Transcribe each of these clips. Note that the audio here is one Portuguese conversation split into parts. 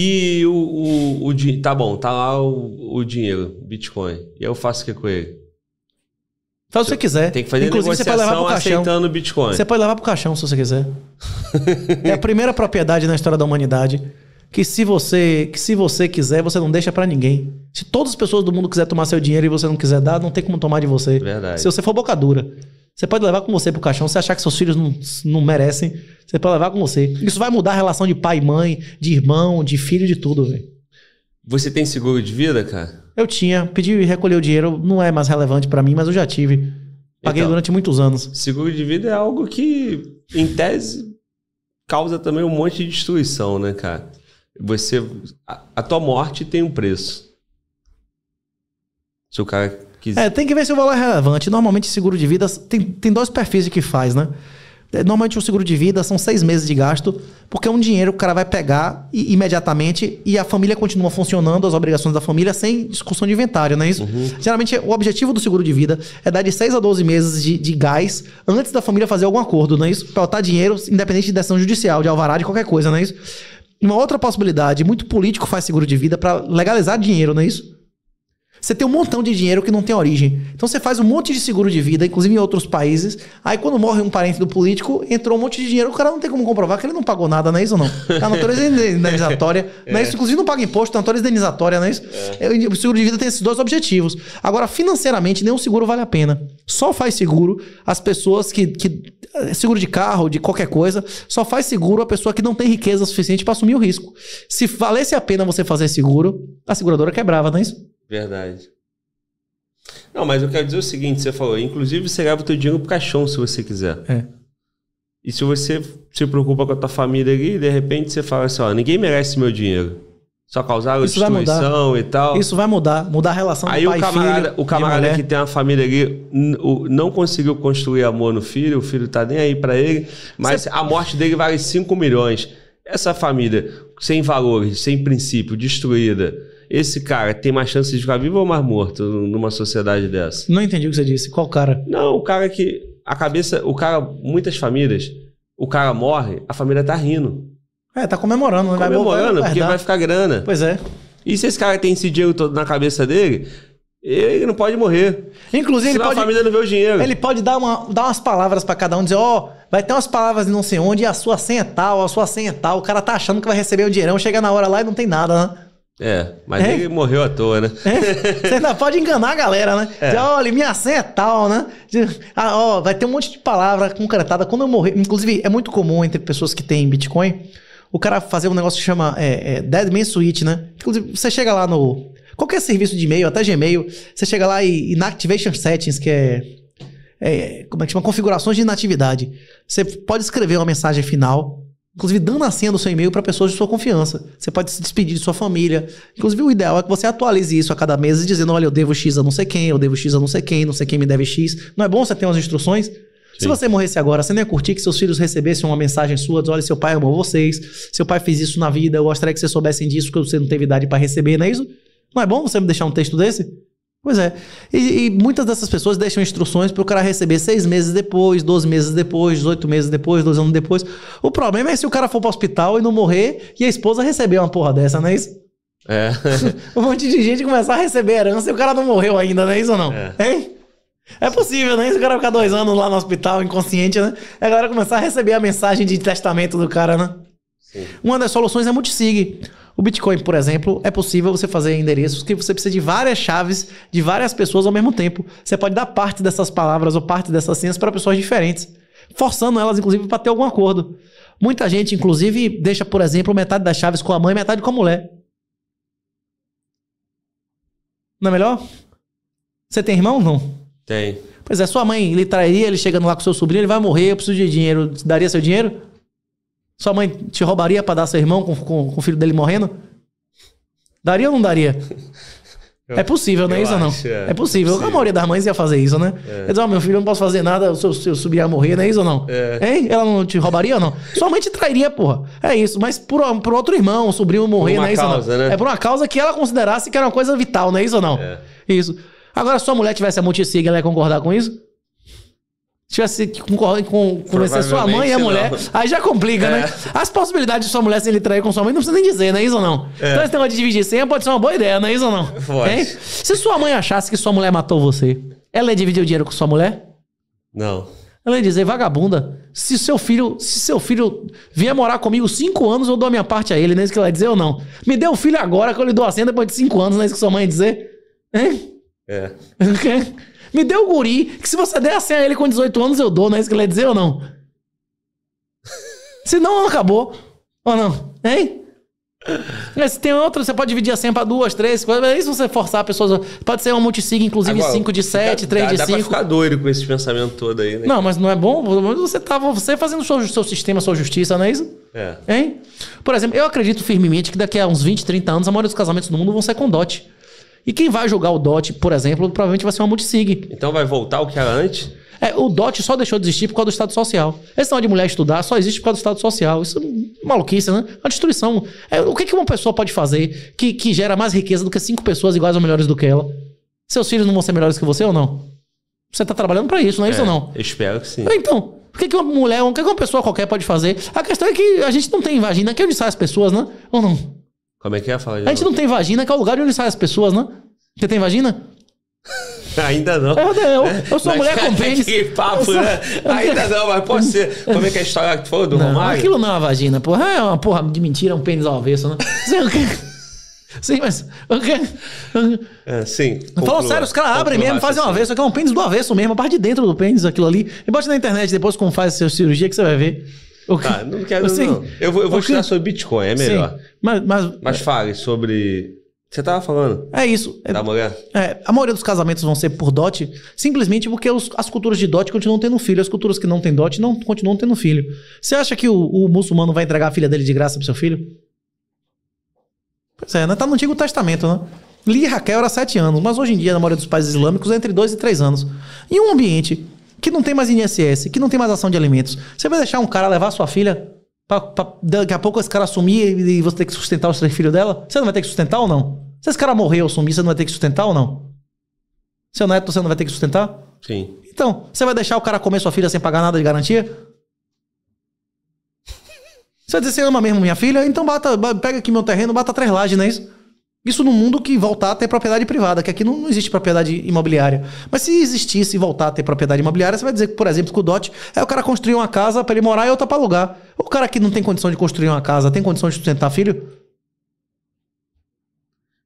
E o, o, o, Tá bom, tá lá o, o dinheiro, Bitcoin. E eu faço o que com ele? Faz o que você quiser. Tem que fazer Inclusive, negociação você pode levar pro caixão. aceitando Bitcoin. Você pode levar pro caixão se você quiser. é a primeira propriedade na história da humanidade que se você, que se você quiser, você não deixa para ninguém. Se todas as pessoas do mundo quiser tomar seu dinheiro e você não quiser dar, não tem como tomar de você. Verdade. Se você for boca dura. Você pode levar com você pro caixão. Se achar que seus filhos não, não merecem, você pode levar com você. Isso vai mudar a relação de pai e mãe, de irmão, de filho, de tudo, velho. Você tem seguro de vida, cara? Eu tinha. Pedi e recolher o dinheiro. Não é mais relevante para mim, mas eu já tive. Paguei então, durante muitos anos. Seguro de vida é algo que, em tese, causa também um monte de destruição, né, cara? Você. A, a tua morte tem um preço. Se o cara é, tem que ver se o valor é relevante. Normalmente, seguro de vida tem, tem dois perfis que faz, né? É, normalmente, o seguro de vida são seis meses de gasto, porque é um dinheiro que o cara vai pegar e, imediatamente e a família continua funcionando, as obrigações da família, sem discussão de inventário, não é isso? Uhum. Geralmente, o objetivo do seguro de vida é dar de seis a doze meses de, de gás antes da família fazer algum acordo, não é isso? Pra botar dinheiro, independente de decisão judicial, de alvará, de qualquer coisa, não é isso? Uma outra possibilidade, muito político faz seguro de vida para legalizar dinheiro, não é isso? Você tem um montão de dinheiro que não tem origem. Então você faz um monte de seguro de vida, inclusive em outros países. Aí quando morre um parente do político, entrou um monte de dinheiro, o cara não tem como comprovar que ele não pagou nada, não é isso ou não? É a natureza indenizatória, é. não é isso? É. Inclusive não paga imposto, é a natureza indenizatória, não é isso? É. O seguro de vida tem esses dois objetivos. Agora, financeiramente, nenhum seguro vale a pena. Só faz seguro as pessoas que, que eh, seguro de carro, de qualquer coisa, só faz seguro a pessoa que não tem riqueza suficiente para assumir o risco. Se valesse a pena você fazer seguro, a seguradora quebrava, não é isso? Verdade. Não, mas eu quero dizer o seguinte, você falou, inclusive você leva o teu dinheiro pro caixão se você quiser. É. E se você se preocupa com a tua família ali, de repente você fala assim, ó, ninguém merece meu dinheiro. Só causaram Isso destruição e tal. Isso vai mudar, mudar a relação Aí do pai o camarada, filho, o camarada que tem uma família ali não conseguiu construir amor no filho, o filho tá nem aí para ele, mas a morte dele vale 5 milhões. Essa família sem valores, sem princípio, destruída, esse cara tem mais chance de ficar vivo ou mais morto numa sociedade dessa? Não entendi o que você disse. Qual cara? Não, o cara que. A cabeça. O cara. Muitas famílias. O cara morre, a família tá rindo. É, tá comemorando, né? Tá é é comemorando, vai porque vai ficar grana. Pois é. E se esse cara tem esse dinheiro todo na cabeça dele, ele não pode morrer. Inclusive, Senão ele pode, a família não vê o dinheiro. Ele pode dar, uma, dar umas palavras para cada um, dizer, ó, oh, vai ter umas palavras de não sei onde, a sua senha é tal, a sua senha é tal. O cara tá achando que vai receber o um dinheirão, chega na hora lá e não tem nada, né? É, mas é. ele morreu à toa, né? É. Você ainda pode enganar a galera, né? É. Dizer, olha, minha senha é tal, né? ah, ó, vai ter um monte de palavra concretada. Quando eu morrer, inclusive, é muito comum entre pessoas que têm Bitcoin, o cara fazer um negócio que chama é, é, Deadman Switch, né? Inclusive, você chega lá no... Qualquer serviço de e-mail, até Gmail, você chega lá e Inactivation Settings, que é, é... Como é que chama? Configurações de inatividade. Você pode escrever uma mensagem final Inclusive, dando a senha do seu e-mail para pessoas de sua confiança. Você pode se despedir de sua família. Inclusive, o ideal é que você atualize isso a cada mês, dizendo: olha, eu devo X a não sei quem, eu devo X a não sei quem, não sei quem me deve X. Não é bom você ter umas instruções? Sim. Se você morresse agora, você nem ia curtir que seus filhos recebessem uma mensagem sua, olha, seu pai amou vocês, seu pai fez isso na vida, eu gostaria que vocês soubessem disso, que você não teve idade para receber, não é isso? Não é bom você me deixar um texto desse? Pois é. E, e, muitas dessas pessoas deixam instruções para o cara receber seis meses depois, 12 meses depois, 18 meses depois, dois anos depois. O problema é se o cara for para o hospital e não morrer e a esposa receber uma porra dessa, não é isso? É. um monte de gente começar a receber herança e o cara não morreu ainda, não é isso ou não? É. Hein? É possível, né? Se o cara ficar dois anos lá no hospital inconsciente, né? E é agora começar a receber a mensagem de testamento do cara, né? Sim. Uma das soluções é multisig. O Bitcoin, por exemplo, é possível você fazer endereços que você precisa de várias chaves de várias pessoas ao mesmo tempo. Você pode dar parte dessas palavras ou parte dessas senhas para pessoas diferentes, forçando elas, inclusive, para ter algum acordo. Muita gente, inclusive, deixa, por exemplo, metade das chaves com a mãe e metade com a mulher. Não é melhor? Você tem irmão ou não? Tem. Pois é, sua mãe lhe trairia, ele chegando lá com seu sobrinho, ele vai morrer, eu preciso de dinheiro. Daria seu dinheiro? Sua mãe te roubaria para dar seu irmão com, com, com, o filho dele morrendo? Daria ou não daria? Eu, é possível, né? Isso acho, não? É, é possível. possível. A maioria das mães ia fazer isso, né? É. Ia dizer, oh, meu filho, eu não posso fazer nada, se eu, se eu subir a morrer, não é isso ou não? É. Hein? Ela não te roubaria ou não? Sua mãe te trairia, porra. É isso. Mas por, por outro irmão, o sobrinho morrer, não é isso causa, ou não? Né? É por uma causa que ela considerasse que era uma coisa vital, não é isso ou não? É. Isso. Agora, se sua mulher tivesse a multissiga, ela ia concordar com isso? tivesse com, com, convencer sua mãe e a mulher, não. aí já complica, é. né? As possibilidades de sua mulher se ele trair com sua mãe não precisa nem dizer, não é isso ou não? É. Então esse negócio de dividir senha pode ser uma boa ideia, não é isso ou não? Pode. Hein? Se sua mãe achasse que sua mulher matou você, ela ia dividir o dinheiro com sua mulher? Não. Ela ia dizer, vagabunda, se seu filho, se seu filho vier morar comigo cinco anos, eu dou a minha parte a ele, não é isso que ela ia dizer ou não? Me dê o filho agora que eu lhe dou a senha depois de cinco anos, não é isso que sua mãe ia dizer? Hein? É. O me dê o um guri, que se você der a senha a ele com 18 anos, eu dou, não é isso que ele ia dizer ou não? se não acabou. Ou não? Hein? Mas se tem outro, você pode dividir a senha pra duas, três, quatro. É isso você forçar pessoas. Pode ser uma multisig, inclusive cinco de sete três de 5. Dá pra ficar doido com esse pensamento todo aí, né? Não, mas não é bom. Você tá você fazendo o seu, seu sistema, sua justiça, não é isso? É. Hein? Por exemplo, eu acredito firmemente que daqui a uns 20, 30 anos, a maioria dos casamentos do mundo vão ser com dote. E quem vai jogar o DOT, por exemplo, provavelmente vai ser uma multisig. Então vai voltar o que era antes? É, o DOT só deixou de existir por causa do Estado Social. Esse não de mulher estudar só existe por causa do Estado Social. Isso é maluquice, né? É uma destruição. É, o que, que uma pessoa pode fazer que, que gera mais riqueza do que cinco pessoas iguais ou melhores do que ela? Seus filhos não vão ser melhores que você ou não? Você está trabalhando para isso, não é, é, isso ou não? Eu espero que sim. É, então, o que, que uma mulher, o que, que uma pessoa qualquer pode fazer? A questão é que a gente não tem vagina, que é onde saem as pessoas, né? Ou não? Como é que é? a Fala, a gente não tem vagina, que é o lugar onde saem as pessoas, né? Você tem vagina? Ainda não. Eu, é, né? eu, eu sou mas, mulher com pênis. Que papo, sou... né? Ainda não, mas pode ser. Como é que é a história que foi do não, Romário? Aquilo não é uma vagina, porra. É uma porra de mentira, é um pênis ao avesso, né? Sim, mas. É, sim. Fala sério, os caras abrem mesmo, fazem uma vez, só que é um pênis do avesso mesmo, a parte de dentro do pênis, aquilo ali. E bota na internet depois como faz a sua cirurgia que você vai ver. Ah, não quero assim, não. Eu vou, eu vou estudar que... sobre Bitcoin, é melhor. Sim, mas, mas, mas fale sobre... Você tava falando. É isso. É, da mulher. É, a maioria dos casamentos vão ser por dote, simplesmente porque os, as culturas de dote continuam tendo filho. As culturas que não têm dote não continuam tendo filho. Você acha que o, o muçulmano vai entregar a filha dele de graça pro seu filho? Pois é, né? Tá no Antigo Testamento, né? Lia Raquel era sete anos, mas hoje em dia, na maioria dos países islâmicos, é entre dois e três anos. Em um ambiente que não tem mais INSS, que não tem mais ação de alimentos. Você vai deixar um cara levar sua filha pra, pra daqui a pouco esse cara sumir e você ter que sustentar os três filhos dela? Você não vai ter que sustentar ou não? Se esse cara morrer ou sumir, você não vai ter que sustentar ou não? Seu neto, você não vai ter que sustentar? Sim. Então, você vai deixar o cara comer sua filha sem pagar nada de garantia? Você vai dizer, você ama mesmo minha filha? Então bata, pega aqui meu terreno, bata três lajes, não é isso? Isso no mundo que voltar a ter propriedade privada, que aqui não, não, existe propriedade imobiliária. Mas se existisse e voltar a ter propriedade imobiliária, você vai dizer que, por exemplo, que o DOT é o cara construir uma casa para ele morar e outra para alugar. O cara que não tem condição de construir uma casa, tem condição de sustentar filho?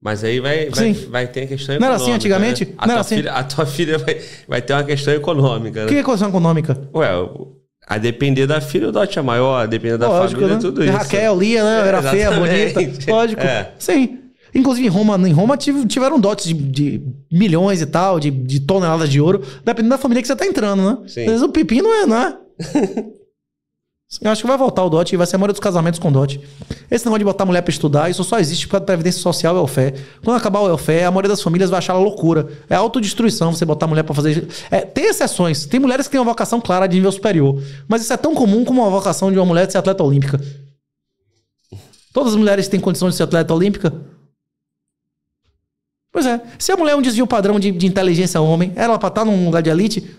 Mas aí vai, vai, vai, ter a questão econômica. Não era assim antigamente? Né? A, não tua assim. Filha, a tua filha vai, vai ter uma questão econômica. O que é questão econômica? Ué, a depender da filha, o dote é maior, a depender da Lógico, família, né? É tudo e isso. Raquel, Lia, né? Era feia, bonita. Lógico. É. Sim. Inclusive em Roma, em Roma tiveram dotes de, de milhões e tal, de, de, toneladas de ouro, dependendo da família que você tá entrando, né? Sim. Às vezes o pepino é, né? Eu acho que vai voltar o dote e vai ser a maioria dos casamentos com dote. Esse negócio de botar mulher para estudar, isso só existe por causa da previdência social e é fé. Quando acabar é o fé, a maioria das famílias vai achar loucura. É autodestruição você botar mulher para fazer. É, tem exceções. Tem mulheres que têm uma vocação clara de nível superior. Mas isso é tão comum como a vocação de uma mulher de ser atleta olímpica. Todas as mulheres têm condições de ser atleta olímpica? Pois é. Se a mulher é um desvio padrão de, de inteligência homem, ela pra estar tá num lugar de elite,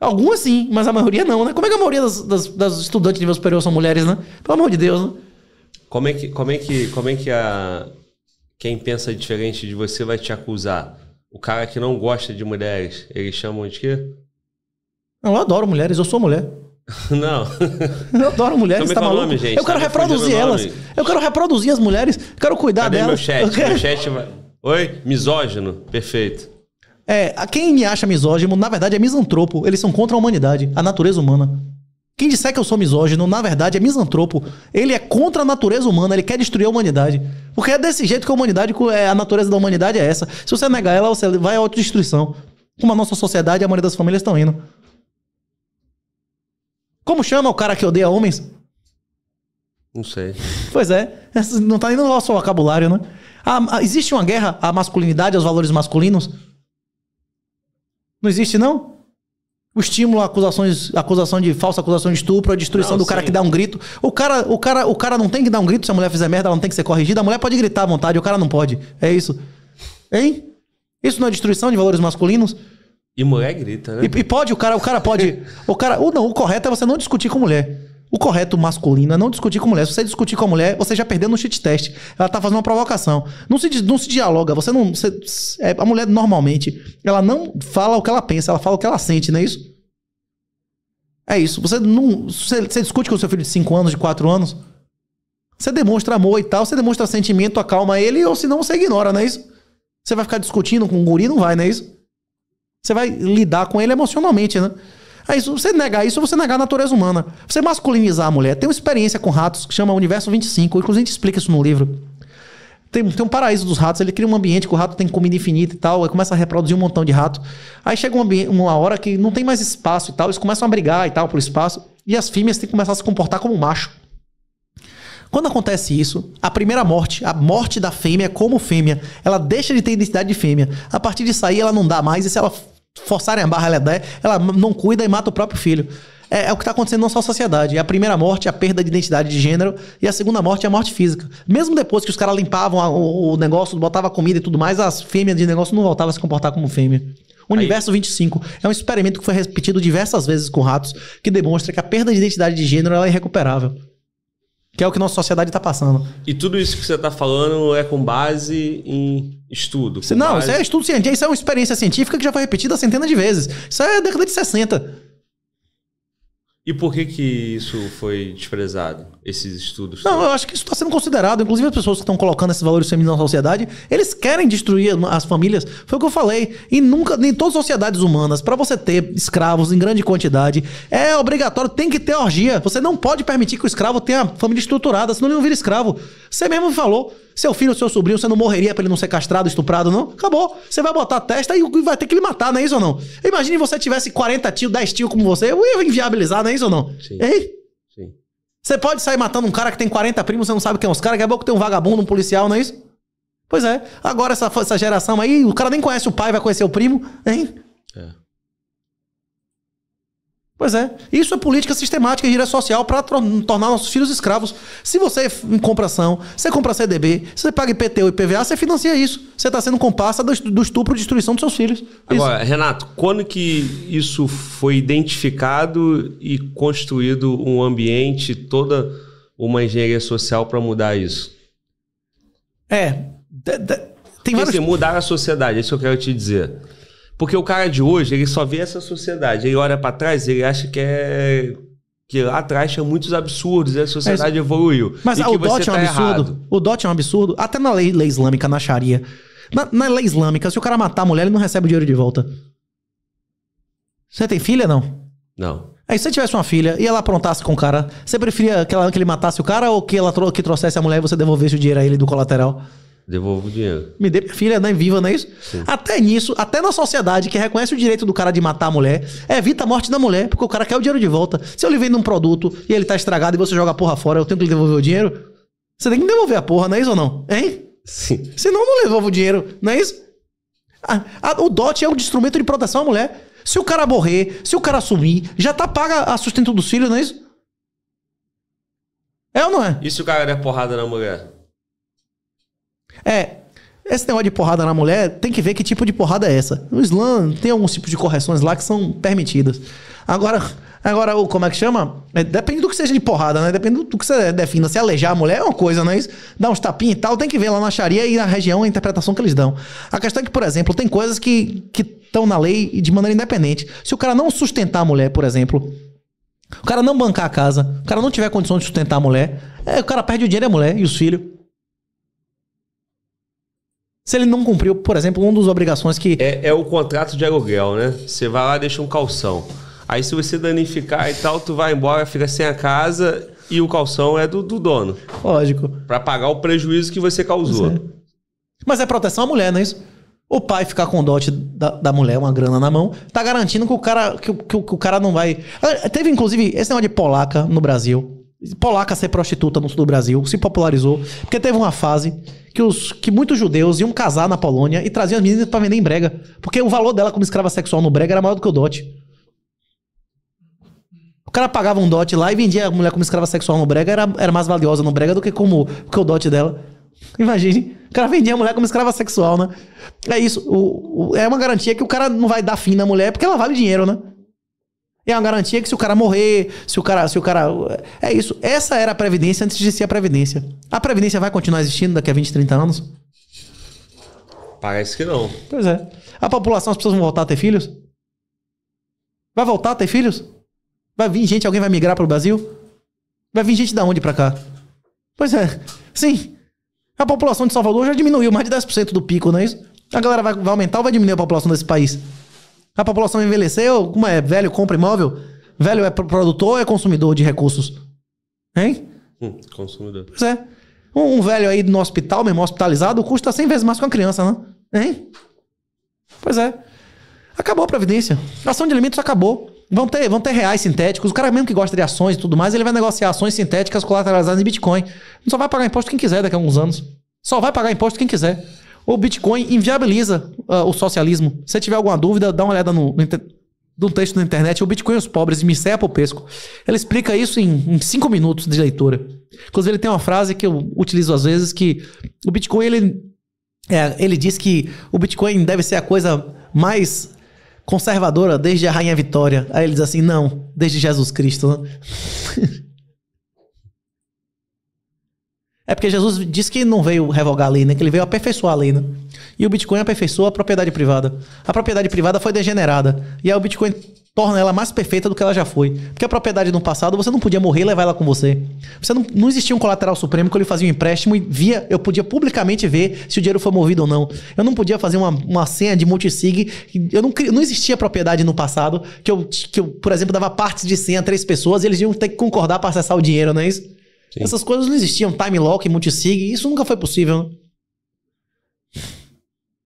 algumas sim, mas a maioria não, né? Como é que a maioria das, das, das estudantes de nível superior são mulheres, né? Pelo amor de Deus, né? Como é que, como é que, como é que a, quem pensa diferente de você vai te acusar? O cara que não gosta de mulheres, eles chamam de quê? Não, eu adoro mulheres, eu sou mulher. Não. Eu adoro mulheres, tá é maluco? Nome, gente, eu quero reproduzir é elas. Eu quero reproduzir as mulheres, quero cuidar Cadê delas. Meu chat? Quero... Meu chat vai... Oi? Misógino. Perfeito. É, quem me acha misógino, na verdade, é misantropo. Eles são contra a humanidade, a natureza humana. Quem disser que eu sou misógino, na verdade, é misantropo. Ele é contra a natureza humana, ele quer destruir a humanidade. Porque é desse jeito que a humanidade, é, a natureza da humanidade é essa. Se você negar ela, você vai à autodestruição. Como a nossa sociedade e a maioria das famílias estão indo. Como chama o cara que odeia homens? Não sei. Pois é. Não tá nem no nosso vocabulário, né? Ah, existe uma guerra à masculinidade, aos valores masculinos? Não existe, não? O estímulo, acusações, acusação de falsa acusação de estupro, a destruição não, do cara que dá um grito. O cara, o, cara, o cara não tem que dar um grito se a mulher fizer merda, ela não tem que ser corrigida. A mulher pode gritar à vontade, o cara não pode. É isso. Hein? Isso não é destruição de valores masculinos? E mulher grita, né? E, e pode, o cara, o cara pode. o cara. Ou não, o correto é você não discutir com mulher. O correto masculino é não discutir com mulher. Se você discutir com a mulher, você já perdeu no cheat test. Ela tá fazendo uma provocação. Não se, não se dialoga, você não. Você, é, a mulher normalmente, ela não fala o que ela pensa, ela fala o que ela sente, não é isso? É isso. Você não. Você, você discute com seu filho de 5 anos, de 4 anos. Você demonstra amor e tal, você demonstra sentimento, acalma ele, ou senão você ignora, não é isso? Você vai ficar discutindo com o um guri, não vai, não é isso? Você vai lidar com ele emocionalmente, né? É isso. Você negar isso, você negar a natureza humana. Você masculinizar a mulher. Tem uma experiência com ratos que chama Universo 25. Inclusive, a gente explica isso no livro. Tem, tem um paraíso dos ratos, ele cria um ambiente que o rato tem comida infinita e tal, aí começa a reproduzir um montão de rato. Aí chega uma uma hora que não tem mais espaço e tal, eles começam a brigar e tal pelo espaço, e as fêmeas têm que começar a se comportar como macho. Quando acontece isso, a primeira morte, a morte da fêmea é como fêmea, ela deixa de ter identidade de fêmea. A partir de sair, ela não dá mais, e se ela forçarem a barra, ela, der, ela não cuida e mata o próprio filho. É, é, o que está acontecendo na nossa sociedade. A primeira morte é a perda de identidade de gênero e a segunda morte é a morte física. Mesmo depois que os caras limpavam a, o, o, negócio, botava comida e tudo mais, as fêmeas de negócio não voltavam a se comportar como fêmea. Universo 25 é um experimento que foi repetido diversas vezes com ratos, que demonstra que a perda de identidade de gênero é irrecuperável que é o que nossa sociedade está passando. E tudo isso que você está falando é com base em estudo? Não, base... isso é estudo científico, isso é uma experiência científica que já foi repetida centenas de vezes. Isso é década de 60. E por que que isso foi desprezado, esses estudos? Não, eu acho que isso está sendo considerado. Inclusive, as pessoas que estão colocando esses valores femininos na sociedade, eles querem destruir as famílias. Foi o que eu falei. E nunca, em todas as sociedades humanas, para você ter escravos em grande quantidade, é obrigatório, tem que ter orgia. Você não pode permitir que o escravo tenha família estruturada, senão ele não vira escravo. Você mesmo falou. Seu filho, seu sobrinho, você não morreria pra ele não ser castrado, estuprado, não? Acabou. Você vai botar a testa e vai ter que lhe matar, não é isso ou não? Imagine você tivesse 40 tio, 10 tio como você, eu ia inviabilizar, não é isso? fez ou não? Sim. Ei? Sim. Você pode sair matando um cara que tem 40 primos, você não sabe quem é os caras, daqui a pouco tem um vagabundo, um policial, não é isso? Pois é. Agora essa, essa geração aí, o cara nem conhece o pai, vai conhecer o primo, hein? É. Pois é. Isso é política sistemática e gira social para tornar nossos filhos escravos. Se você é compra ação, você compra CDB, você paga IPTU e IPVA, você financia isso. Você está sendo comparsa do estupro e destruição dos seus filhos. Agora, Renato, quando que isso foi identificado e construído um ambiente, toda uma engenharia social para mudar isso? É. tem Porque vários... mudar a sociedade, é isso que eu quero te dizer. Porque o cara de hoje, ele só vê essa sociedade. Ele olha para trás, ele acha que é que lá atrás tinha muitos absurdos e a sociedade evoluiu. Mas ah, o DOT é um tá absurdo. Errado. O DOT é um absurdo. Até na lei, lei islâmica, na Sharia. Na, na, lei islâmica, se o cara matar a mulher, ele não recebe o dinheiro de volta. Você tem filha, não? Não. Aí se você tivesse uma filha e ela aprontasse com o cara, você preferia que, ela, que ele matasse o cara ou que ela que trouxesse a mulher e você devolvesse o dinheiro a ele do colateral? Devolvo o dinheiro. Me dê minha filha, né? Viva, não é isso? Sim. Até nisso, até na sociedade que reconhece o direito do cara de matar a mulher, evita a morte da mulher, porque o cara quer o dinheiro de volta. Se eu lhe vendo um produto e ele tá estragado e você joga a porra fora, eu tenho que lhe devolver o dinheiro? Você tem que me devolver a porra, não é isso ou não? Hein? Sim. Senão eu não devolvo o dinheiro, não é isso? A, ah, a, ah, o dote é um instrumento de proteção à mulher. Se o cara morrer, se o cara sumir, já tá paga a sustento dos filhos, não é isso? É ou não é? E se o cara der porrada na mulher? É, esse negócio de porrada na mulher, tem que ver que tipo de porrada é essa. No Islã tem alguns tipos de correções lá que são permitidas. Agora, agora o como é que chama? É, depende do que seja de porrada, né? Depende do que você defina. Se alejar a mulher é uma coisa, né? Isso, dar uns tapinhos e tal, tem que ver lá na Sharia e na região a interpretação que eles dão. A questão é que, por exemplo, tem coisas que estão na lei de maneira independente. Se o cara não sustentar a mulher, por exemplo, o cara não bancar a casa, o cara não tiver condição de sustentar a mulher, é, o cara perde o dinheiro e a mulher e os filhos. Se ele não cumpriu, por exemplo, uma das obrigações que. É, é o contrato de aluguel, né? Você vai lá deixa um calção. Aí se você danificar e tal, tu vai embora, fica sem a casa e o calção é do, do dono. Lógico. Para pagar o prejuízo que você causou. É. Mas é proteção à mulher, não é isso? O pai ficar com o dote da, da mulher, uma grana na mão, tá garantindo que o cara, que, que, que o cara não vai. Ah, teve, inclusive, esse negócio de polaca no Brasil polaca ser prostituta no sul do Brasil, se popularizou, porque teve uma fase que, os, que muitos judeus iam casar na Polônia e traziam as meninas para vender em brega, porque o valor dela como escrava sexual no brega era maior do que o dote. O cara pagava um dote lá e vendia a mulher como escrava sexual no brega, era, era mais valiosa no brega do que como que o dote dela. Imagine, o cara vendia a mulher como escrava sexual, né? É isso, o, o, é uma garantia que o cara não vai dar fim na mulher porque ela vale dinheiro, né? É uma garantia que se o cara morrer, se o cara, se o cara, é isso. Essa era a previdência antes de ser a previdência. A previdência vai continuar existindo daqui a 20, 30 anos? Parece que não. Pois é. A população, as pessoas vão voltar a ter filhos? Vai voltar a ter filhos? Vai vir gente, alguém vai migrar para o Brasil? Vai vir gente da onde para cá? Pois é. Sim. A população de Salvador já diminuiu mais de 10% do pico, não é isso? A galera vai, vai aumentar ou vai diminuir a população desse país? A população envelheceu? Como é? Velho compra imóvel? Velho é produtor ou é consumidor de recursos? Hein? Hum, consumidor. Pois é. Um, um, velho aí no hospital, mesmo hospitalizado, custa 100 vezes mais que uma criança, né? Hein? Pois é. Acabou a previdência. A ação de alimentos acabou. Vão ter, vão ter reais sintéticos. O cara mesmo que gosta de ações e tudo mais, ele vai negociar ações sintéticas colateralizadas em Bitcoin. Só vai pagar imposto quem quiser daqui a alguns anos. Só vai pagar imposto quem quiser. O Bitcoin inviabiliza uh, o socialismo. Se tiver alguma dúvida, dá uma olhada no, no, no texto na internet, O Bitcoin e os Pobres, de Mircea Popesco. Ele explica isso em, em cinco minutos de leitura. Inclusive, ele tem uma frase que eu utilizo às vezes, que o Bitcoin, ele, é, ele diz que o Bitcoin deve ser a coisa mais conservadora desde a Rainha Vitória. Aí ele diz assim, não, desde Jesus Cristo. Né? É porque Jesus disse que não veio revogar a lei, né? Que ele veio aperfeiçoar a lei, né? E o Bitcoin aperfeiçoou a propriedade privada. A propriedade privada foi degenerada. E aí o Bitcoin torna ela mais perfeita do que ela já foi. Porque a propriedade no passado, você não podia morrer e levar ela com você. Você não, não existia um colateral supremo que ele fazia um empréstimo e via, eu podia publicamente ver se o dinheiro foi movido ou não. Eu não podia fazer uma, uma senha de multisig. Eu não, não existia propriedade no passado que eu, que eu, por exemplo, dava partes de senha a três pessoas e eles iam ter que concordar para acessar o dinheiro, não é isso? Sim. Essas coisas não existiam, time lock, multisig, isso nunca foi possível. Né?